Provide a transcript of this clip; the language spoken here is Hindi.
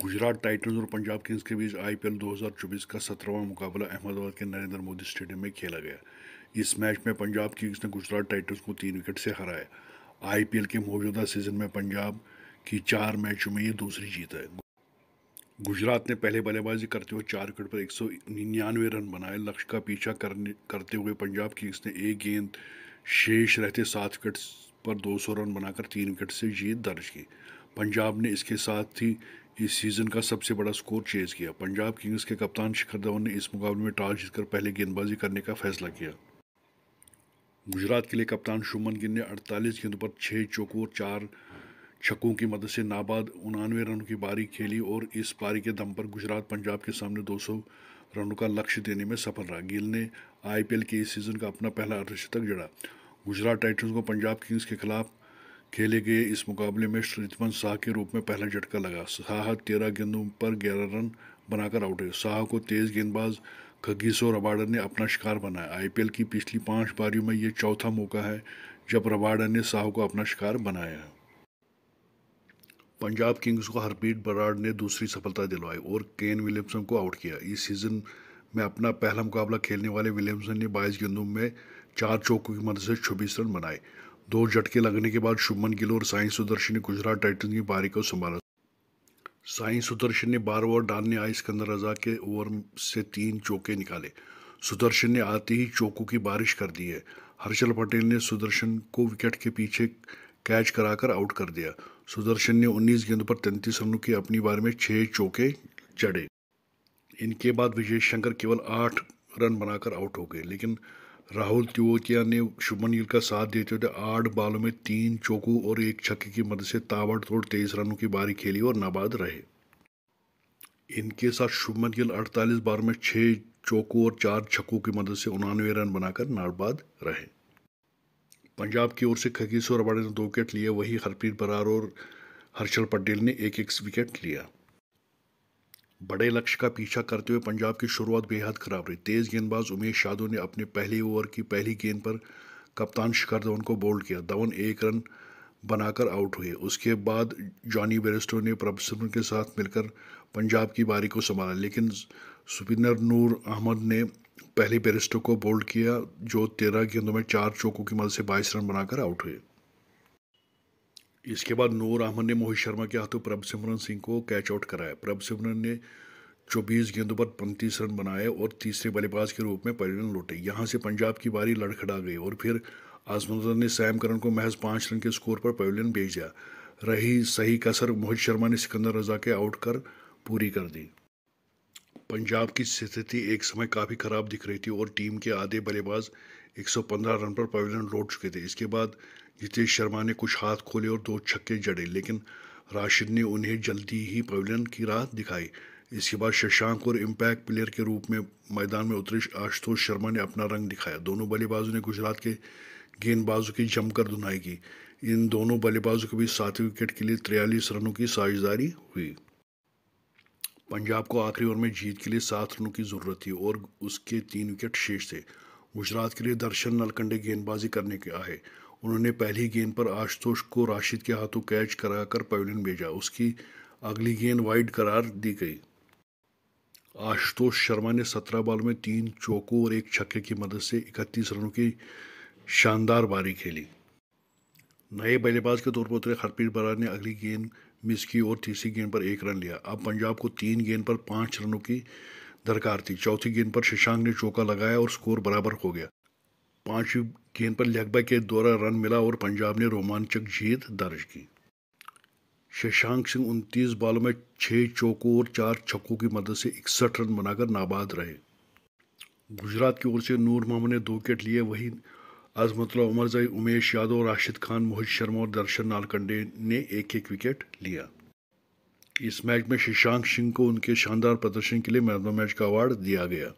गुजरात टाइटंस और पंजाब किंग्स के बीच आईपीएल 2024 का सत्रहवां मुकाबला अहमदाबाद के नरेंद्र मोदी स्टेडियम में खेला गया इस मैच में पंजाब किंग्स ने गुजरात टाइटंस को तीन विकेट से हराया आईपीएल के मौजूदा सीजन में पंजाब की चार मैचों में ये दूसरी जीत है गुजरात ने पहले बल्लेबाजी करते हुए चार विकेट पर एक रन बनाए लक्ष्य का पीछा करने करते हुए पंजाब किंग्स ने एक गेंद शेष रहते सात विकेट पर 200 रन बनाकर तीन विकेट से जीत दर्ज की पंजाब ने इसके साथ ही इस सीजन का सबसे बड़ा स्कोर चेज किया पंजाब किंग्स के कप्तान शिखर धवन ने इस मुकाबले में टॉस जीतकर पहले गेंदबाजी करने का फैसला किया गुजरात के लिए कप्तान शुमन गिल ने 48 गेंदों पर छः चौकों और चार छक्कों की मदद से नाबाद उनानवे रनों की बारी खेली और इस पारी के दम पर गुजरात पंजाब के सामने 200 रनों का लक्ष्य देने में सफल रहा गिल ने आईपीएल के इस सीज़न का अपना पहला अर्धशतक जड़ा गुजरात टाइटन्स को पंजाब किंग्स के खिलाफ खेले गए इस मुकाबले में श्रीतवन शाह के रूप में पहला झटका लगा शाह तेरह गेंदों पर ग्यारह रन बनाकर आउट हुए शाह को तेज गेंदबाज खगीसो रबाडा ने अपना शिकार बनाया आईपीएल की पिछली पाँच बारियों में ये चौथा मौका है जब रबाडा ने शाह को अपना शिकार बनाया पंजाब किंग्स को हरप्रीत बराड ने दूसरी सफलता दिलवाई और केन विलियमसन को आउट किया इस सीज़न में अपना पहला मुकाबला खेलने वाले विलियमसन ने बाईस गेंदों में चार चौकों की मदद से छब्बीस रन बनाए दो झटके लगने के बाद शुभमन गिल और साई सुदर्शन ने गुजरात टाइटन्स की पारी को संभाला साई सुदर्शन ने बारह ओवर डालने आए सिकंदर रजा के ओवर से तीन चौके निकाले सुदर्शन ने आते ही चौकों की बारिश कर दी है हर्षल पटेल ने सुदर्शन को विकेट के पीछे कैच कराकर आउट कर दिया सुदर्शन ने 19 गेंदों पर तैंतीस रनों की अपनी बार में छह चौके चढ़े इनके बाद विजय शंकर केवल आठ रन बनाकर आउट हो गए लेकिन राहुल त्योतिया ने शुभमन गिल का साथ देते हुए आठ बालों में तीन चौकू और एक छक्के की मदद से ताबड़तोड़ तेईस रनों की बारी खेली और नाबाद रहे इनके साथ शुभमन गिल अड़तालीस बार में छः चौकू और चार छक्कों की मदद से उनानवे रन बनाकर नाबाद रहे पंजाब की ओर से खगीसो रबाड़े ने दो विकेट लिए वहीं हरप्रीत बरार और हर्षल पटेल ने एक एक विकेट लिया बड़े लक्ष्य का पीछा करते हुए पंजाब की शुरुआत बेहद खराब रही तेज़ गेंदबाज उमेश यादव ने अपने पहले ओवर की पहली गेंद पर कप्तान शिखर धवन को बोल्ड किया धवन एक रन बनाकर आउट हुए उसके बाद जॉनी बेरिस्टो ने प्रभसिमन के साथ मिलकर पंजाब की बारी को संभाला लेकिन सुपिंदर नूर अहमद ने पहले बेरिस्टो को बोल्ड किया जो तेरह गेंदों में चार चौकों की मदद से बाईस रन बनाकर आउट हुए इसके बाद नूर अहमद ने मोहित शर्मा के हाथों प्रभ सिमरन सिंह को कैच आउट कराया प्रभ सिमरन ने चौबीस गेंदों पर पैंतीस रन बनाए और तीसरे बल्लेबाज के रूप में परिणाम लौटे यहाँ से पंजाब की बारी लड़खड़ा गई और फिर आजमुद्दीन ने सैम करण को महज पाँच रन के स्कोर पर पवेलियन भेज दिया रही सही कसर मोहित शर्मा ने सिकंदर रजा के आउट कर पूरी कर दी पंजाब की स्थिति एक समय काफ़ी खराब दिख रही थी और टीम के आधे बल्लेबाज 115 रन पर पवेलियन लौट चुके थे इसके बाद जितेश शर्मा ने कुछ हाथ खोले और दो छक्के जड़े लेकिन राशिद ने उन्हें जल्दी ही पवेलियन की राह दिखाई इसके बाद शशांक और इम्पैक्ट प्लेयर के रूप में मैदान में उतरे आशुतोष शर्मा ने अपना रंग दिखाया दोनों बल्लेबाजों ने गुजरात के गेंदबाजों की जमकर धुनाई की इन दोनों बल्लेबाजों के बीच सातवें विकेट के लिए तिरयालीस रनों की साझेदारी हुई पंजाब को आखिरी ओवर में जीत के लिए सात रनों की जरूरत थी और उसके तीन विकेट शेष थे गुजरात के लिए दर्शन नलकंडे गेंदबाजी करने के आए उन्होंने पहली गेंद पर आशुतोष को राशिद के हाथों कैच कराकर पवेलियन भेजा उसकी अगली गेंद वाइड करार दी गई आशुतोष शर्मा ने सत्रह बॉल में तीन चौकों और एक छक्के की मदद से इकतीस रनों की शानदार बारी खेली नए बल्लेबाज के तौर पर उतरे हरप्रीत बरार ने अगली गेंद मिस की और तीसरी गेंद पर एक रन लिया अब पंजाब को तीन गेंद पर पाँच रनों की दरकार थी चौथी गेंद पर शशांक ने चौका लगाया और स्कोर बराबर हो गया पांचवी गेंद पर लेगबा के द्वारा रन मिला और पंजाब ने रोमांचक जीत दर्ज की शशांक सिंह उनतीस बालों में छः चौकों और चार छक्कों की मदद से इकसठ रन बनाकर नाबाद रहे गुजरात की ओर से नूर मोहम्मद ने दो विकेट लिए वहीं अजमतुल्ला उमरजई उमेश यादव राशिद खान मोहित शर्मा और दर्शन नालकंडे ने एक एक विकेट लिया इस मैच में शशांक सिंह को उनके शानदार प्रदर्शन के लिए मैन ऑफ द मैच का अवार्ड दिया गया